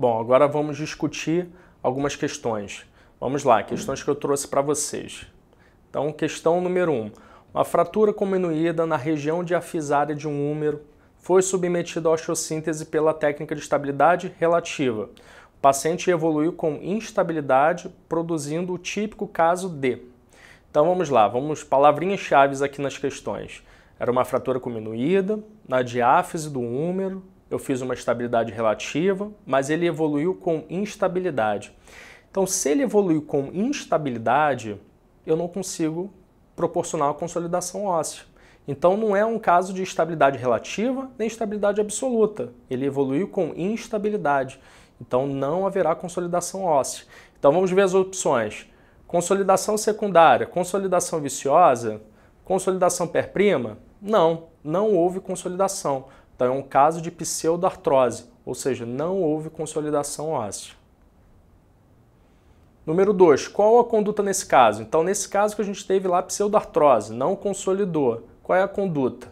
Bom, agora vamos discutir algumas questões. Vamos lá, questões que eu trouxe para vocês. Então, questão número 1. Um. Uma fratura cominuída na região de afisária de um húmero foi submetida à osteossíntese pela técnica de estabilidade relativa. O paciente evoluiu com instabilidade, produzindo o típico caso D. Então vamos lá, vamos palavrinhas chaves aqui nas questões. Era uma fratura cominuída, na diáfise do húmero, eu fiz uma estabilidade relativa, mas ele evoluiu com instabilidade. Então, se ele evoluiu com instabilidade, eu não consigo proporcionar a consolidação óssea. Então, não é um caso de estabilidade relativa nem estabilidade absoluta. Ele evoluiu com instabilidade. Então, não haverá consolidação óssea. Então, vamos ver as opções. Consolidação secundária, consolidação viciosa, consolidação per prima? Não, não houve consolidação. Então é um caso de pseudoartrose, ou seja, não houve consolidação óssea. Número 2, qual a conduta nesse caso? Então, nesse caso que a gente teve lá pseudoartrose, não consolidou. Qual é a conduta?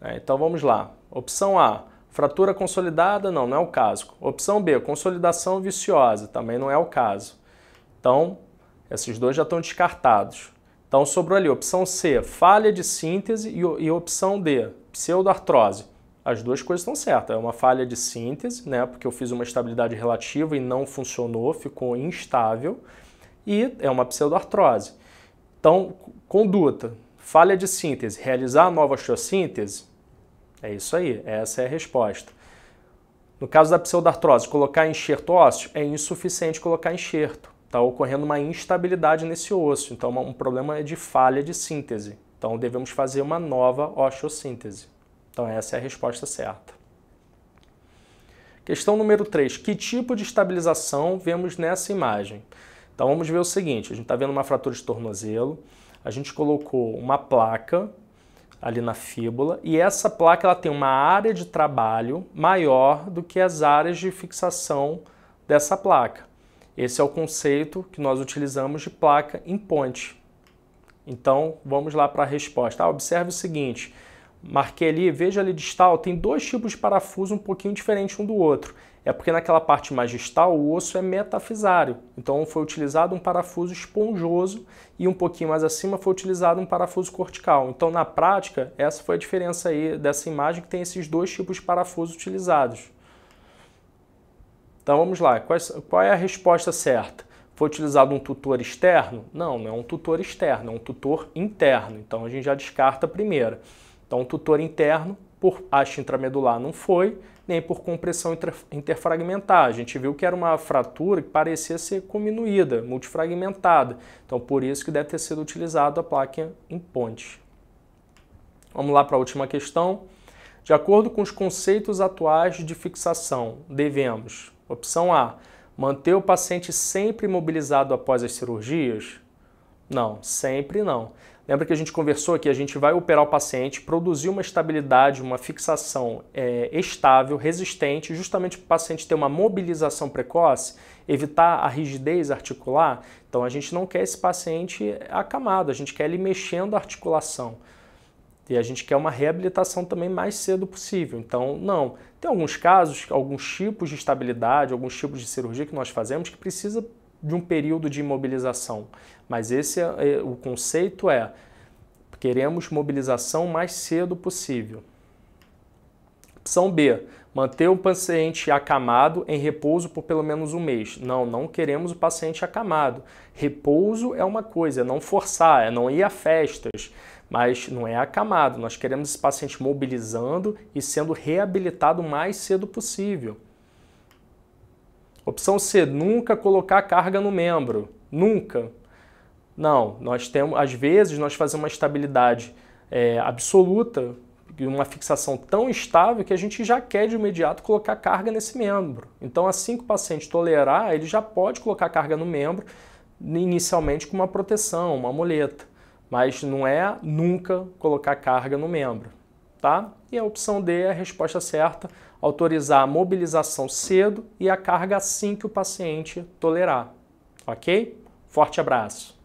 É, então vamos lá. Opção A, fratura consolidada, não, não é o caso. Opção B, consolidação viciosa, também não é o caso. Então, esses dois já estão descartados. Então sobrou ali opção C, falha de síntese, e, e opção D, pseudoartrose. As duas coisas estão certas. É uma falha de síntese, né? Porque eu fiz uma estabilidade relativa e não funcionou, ficou instável. E é uma pseudoartrose. Então, conduta, falha de síntese, realizar nova osteossíntese? É isso aí, essa é a resposta. No caso da pseudartrose, colocar enxerto ósseo? É insuficiente colocar enxerto está ocorrendo uma instabilidade nesse osso, então um problema é de falha de síntese. Então devemos fazer uma nova osteossíntese. Então essa é a resposta certa. Questão número 3. Que tipo de estabilização vemos nessa imagem? Então vamos ver o seguinte, a gente está vendo uma fratura de tornozelo, a gente colocou uma placa ali na fíbula e essa placa ela tem uma área de trabalho maior do que as áreas de fixação dessa placa. Esse é o conceito que nós utilizamos de placa em ponte. Então, vamos lá para a resposta. Ah, observe o seguinte, marquei ali, veja ali distal, tem dois tipos de parafuso um pouquinho diferente um do outro. É porque naquela parte mais distal o osso é metafisário, então foi utilizado um parafuso esponjoso e um pouquinho mais acima foi utilizado um parafuso cortical. Então na prática, essa foi a diferença aí dessa imagem que tem esses dois tipos de parafusos utilizados. Então vamos lá, qual é a resposta certa? Foi utilizado um tutor externo? Não, não é um tutor externo, é um tutor interno. Então a gente já descarta a primeira. Então, um tutor interno por haste intramedular não foi, nem por compressão interfragmentar. A gente viu que era uma fratura que parecia ser cominuída, multifragmentada. Então, por isso que deve ter sido utilizado a placa em ponte. Vamos lá para a última questão. De acordo com os conceitos atuais de fixação, devemos: opção A, manter o paciente sempre imobilizado após as cirurgias? Não, sempre não. Lembra que a gente conversou que a gente vai operar o paciente, produzir uma estabilidade, uma fixação é, estável, resistente, justamente para o paciente ter uma mobilização precoce, evitar a rigidez articular. Então a gente não quer esse paciente acamado, a gente quer ele mexendo a articulação. E a gente quer uma reabilitação também mais cedo possível. Então, não. Tem alguns casos, alguns tipos de estabilidade, alguns tipos de cirurgia que nós fazemos que precisa de um período de imobilização. Mas esse é, é, o conceito é queremos mobilização mais cedo possível. Opção B, manter o paciente acamado em repouso por pelo menos um mês. Não, não queremos o paciente acamado. Repouso é uma coisa, é não forçar, é não ir a festas, mas não é acamado. Nós queremos esse paciente mobilizando e sendo reabilitado o mais cedo possível. Opção C, nunca colocar carga no membro. Nunca. Não, nós temos, às vezes, nós fazemos uma estabilidade é, absoluta e uma fixação tão estável que a gente já quer de imediato colocar carga nesse membro. Então, assim que o paciente tolerar, ele já pode colocar carga no membro, inicialmente com uma proteção, uma muleta mas não é nunca colocar carga no membro, tá? E a opção D é a resposta certa, autorizar a mobilização cedo e a carga assim que o paciente tolerar, ok? Forte abraço!